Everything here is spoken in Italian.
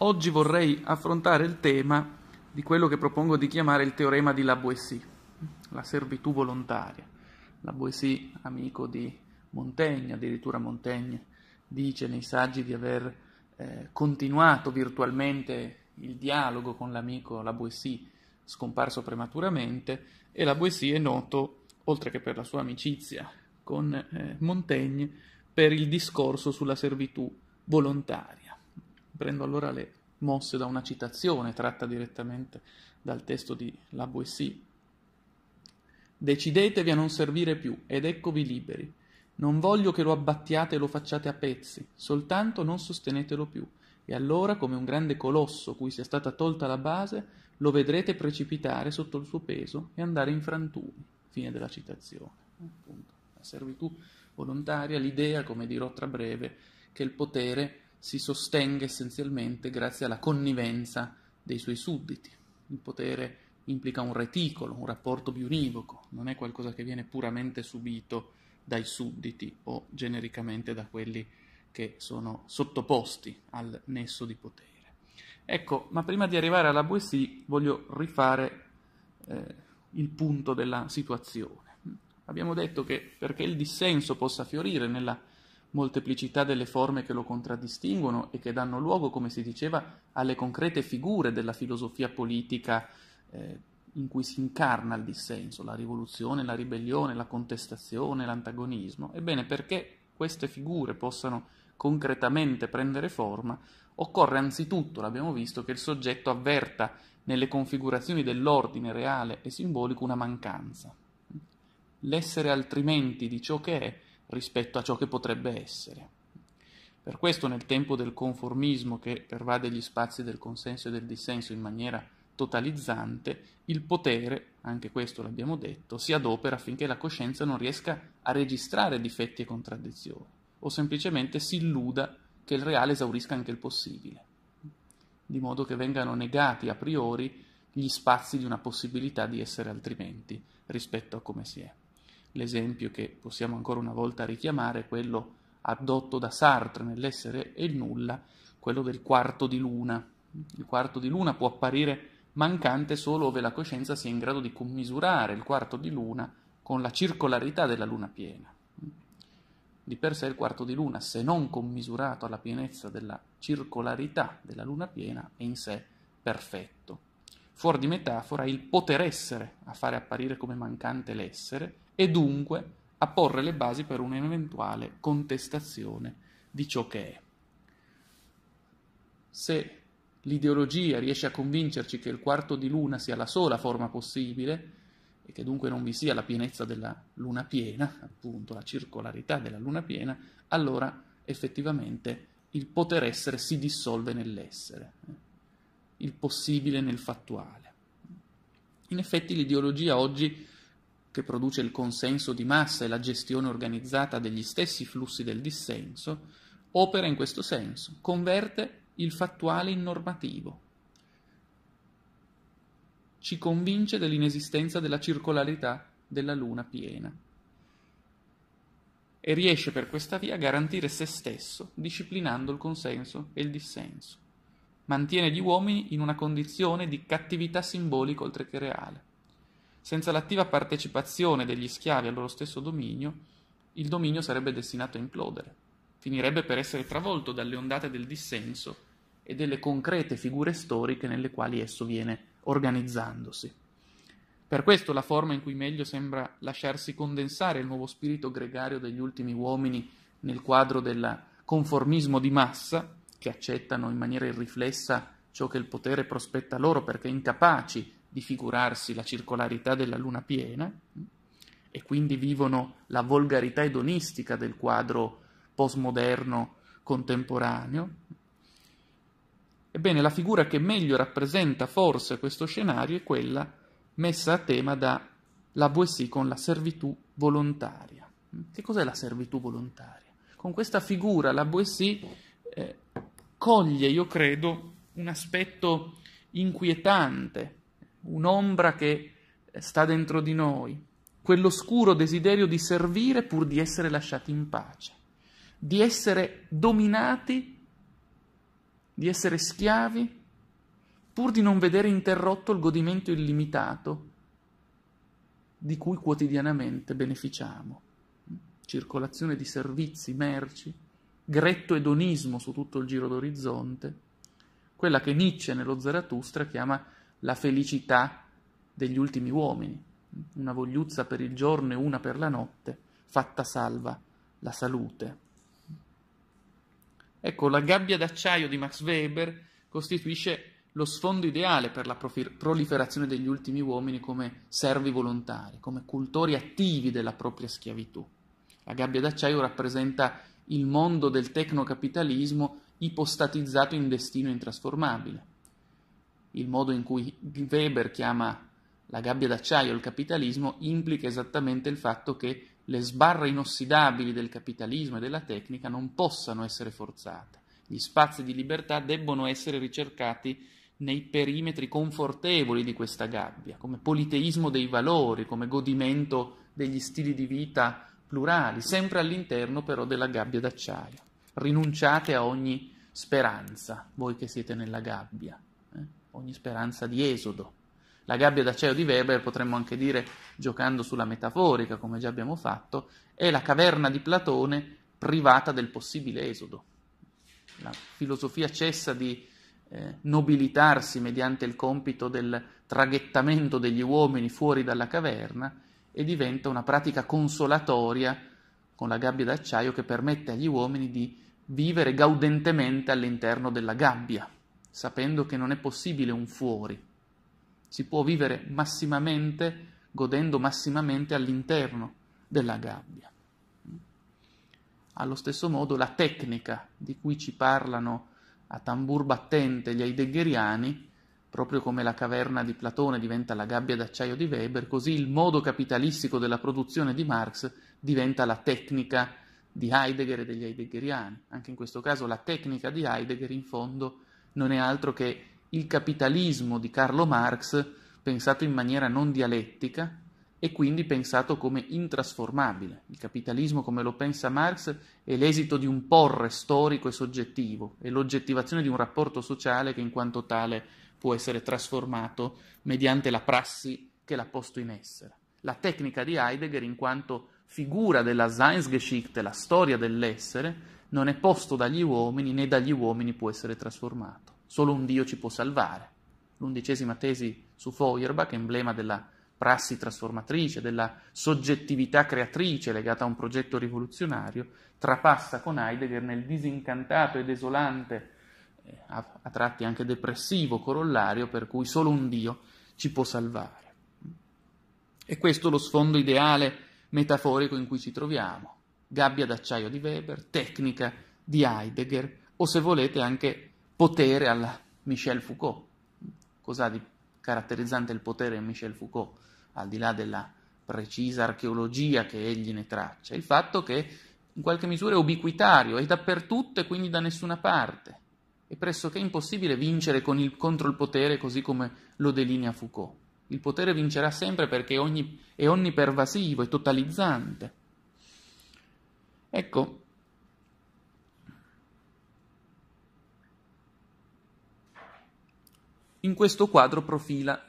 Oggi vorrei affrontare il tema di quello che propongo di chiamare il teorema di Laboissy, la servitù volontaria. Laboissy, amico di Montaigne, addirittura Montaigne, dice nei saggi di aver eh, continuato virtualmente il dialogo con l'amico Laboissy, scomparso prematuramente, e Laboissy è noto, oltre che per la sua amicizia con eh, Montaigne, per il discorso sulla servitù volontaria. Prendo allora le mosse da una citazione tratta direttamente dal testo di La Boissy. Decidetevi a non servire più, ed eccovi liberi. Non voglio che lo abbattiate e lo facciate a pezzi, soltanto non sostenetelo più. E allora, come un grande colosso cui sia stata tolta la base, lo vedrete precipitare sotto il suo peso e andare in frantumi. Fine della citazione. Appunto, la servitù volontaria, l'idea, come dirò tra breve, che il potere si sostenga essenzialmente grazie alla connivenza dei suoi sudditi. Il potere implica un reticolo, un rapporto bionivoco, non è qualcosa che viene puramente subito dai sudditi o genericamente da quelli che sono sottoposti al nesso di potere. Ecco, ma prima di arrivare alla Boissy voglio rifare eh, il punto della situazione. Abbiamo detto che perché il dissenso possa fiorire nella molteplicità delle forme che lo contraddistinguono e che danno luogo, come si diceva, alle concrete figure della filosofia politica eh, in cui si incarna il dissenso, la rivoluzione, la ribellione, la contestazione, l'antagonismo. Ebbene, perché queste figure possano concretamente prendere forma, occorre anzitutto, l'abbiamo visto, che il soggetto avverta nelle configurazioni dell'ordine reale e simbolico una mancanza. L'essere altrimenti di ciò che è rispetto a ciò che potrebbe essere. Per questo nel tempo del conformismo che pervade gli spazi del consenso e del dissenso in maniera totalizzante, il potere, anche questo l'abbiamo detto, si adopera affinché la coscienza non riesca a registrare difetti e contraddizioni, o semplicemente si illuda che il reale esaurisca anche il possibile, di modo che vengano negati a priori gli spazi di una possibilità di essere altrimenti rispetto a come si è l'esempio che possiamo ancora una volta richiamare è quello addotto da Sartre nell'essere e il nulla, quello del quarto di luna. Il quarto di luna può apparire mancante solo ove la coscienza sia in grado di commisurare il quarto di luna con la circolarità della luna piena. Di per sé il quarto di luna, se non commisurato alla pienezza della circolarità della luna piena, è in sé perfetto. Fuori di metafora, il poter essere a fare apparire come mancante l'essere, e dunque a porre le basi per un'eventuale contestazione di ciò che è. Se l'ideologia riesce a convincerci che il quarto di luna sia la sola forma possibile e che dunque non vi sia la pienezza della luna piena, appunto la circolarità della luna piena, allora effettivamente il poter essere si dissolve nell'essere, eh, il possibile nel fattuale. In effetti l'ideologia oggi che produce il consenso di massa e la gestione organizzata degli stessi flussi del dissenso, opera in questo senso, converte il fattuale in normativo. Ci convince dell'inesistenza della circolarità della luna piena e riesce per questa via a garantire se stesso, disciplinando il consenso e il dissenso. Mantiene gli uomini in una condizione di cattività simbolica oltre che reale. Senza l'attiva partecipazione degli schiavi al loro stesso dominio, il dominio sarebbe destinato a implodere. Finirebbe per essere travolto dalle ondate del dissenso e delle concrete figure storiche nelle quali esso viene organizzandosi. Per questo la forma in cui meglio sembra lasciarsi condensare il nuovo spirito gregario degli ultimi uomini nel quadro del conformismo di massa, che accettano in maniera irriflessa ciò che il potere prospetta loro perché incapaci di figurarsi la circolarità della luna piena e quindi vivono la volgarità edonistica del quadro postmoderno contemporaneo. Ebbene, la figura che meglio rappresenta forse questo scenario è quella messa a tema da la Boissy con la servitù volontaria. Che cos'è la servitù volontaria? Con questa figura la Boissy eh, coglie, io credo, un aspetto inquietante un'ombra che eh, sta dentro di noi, quell'oscuro desiderio di servire pur di essere lasciati in pace, di essere dominati, di essere schiavi, pur di non vedere interrotto il godimento illimitato di cui quotidianamente beneficiamo. Circolazione di servizi, merci, gretto edonismo su tutto il giro d'orizzonte, quella che Nietzsche nello Zarathustra chiama la felicità degli ultimi uomini, una vogliuzza per il giorno e una per la notte, fatta salva la salute. Ecco, la gabbia d'acciaio di Max Weber costituisce lo sfondo ideale per la proliferazione degli ultimi uomini come servi volontari, come cultori attivi della propria schiavitù. La gabbia d'acciaio rappresenta il mondo del tecnocapitalismo ipostatizzato in destino intrasformabile il modo in cui Weber chiama la gabbia d'acciaio il capitalismo implica esattamente il fatto che le sbarre inossidabili del capitalismo e della tecnica non possano essere forzate. Gli spazi di libertà debbono essere ricercati nei perimetri confortevoli di questa gabbia, come politeismo dei valori, come godimento degli stili di vita plurali, sempre all'interno però della gabbia d'acciaio. Rinunciate a ogni speranza, voi che siete nella gabbia ogni speranza di esodo. La gabbia d'acciaio di Weber, potremmo anche dire, giocando sulla metaforica, come già abbiamo fatto, è la caverna di Platone privata del possibile esodo. La filosofia cessa di eh, nobilitarsi mediante il compito del traghettamento degli uomini fuori dalla caverna e diventa una pratica consolatoria con la gabbia d'acciaio che permette agli uomini di vivere gaudentemente all'interno della gabbia sapendo che non è possibile un fuori. Si può vivere massimamente, godendo massimamente all'interno della gabbia. Allo stesso modo la tecnica di cui ci parlano a tambur battente gli heideggeriani, proprio come la caverna di Platone diventa la gabbia d'acciaio di Weber, così il modo capitalistico della produzione di Marx diventa la tecnica di Heidegger e degli heideggeriani. Anche in questo caso la tecnica di Heidegger in fondo è non è altro che il capitalismo di Carlo Marx pensato in maniera non dialettica e quindi pensato come intrasformabile. Il capitalismo come lo pensa Marx è l'esito di un porre storico e soggettivo, è l'oggettivazione di un rapporto sociale che in quanto tale può essere trasformato mediante la prassi che l'ha posto in essere. La tecnica di Heidegger in quanto figura della Seinsgeschichte, la storia dell'essere, non è posto dagli uomini né dagli uomini può essere trasformato. Solo un Dio ci può salvare. L'undicesima tesi su Feuerbach, emblema della prassi trasformatrice, della soggettività creatrice legata a un progetto rivoluzionario, trapassa con Heidegger nel disincantato e desolante, eh, a, a tratti anche depressivo corollario per cui solo un Dio ci può salvare. E questo è lo sfondo ideale metaforico in cui ci troviamo gabbia d'acciaio di Weber, tecnica di Heidegger o se volete anche potere alla Michel Foucault. Cos'ha di caratterizzante il potere a Michel Foucault, al di là della precisa archeologia che egli ne traccia? Il fatto che in qualche misura è ubiquitario, è dappertutto e quindi da nessuna parte. È pressoché impossibile vincere il, contro il potere così come lo delinea Foucault. Il potere vincerà sempre perché ogni, è onnipervasivo, è totalizzante. Ecco, in questo quadro profila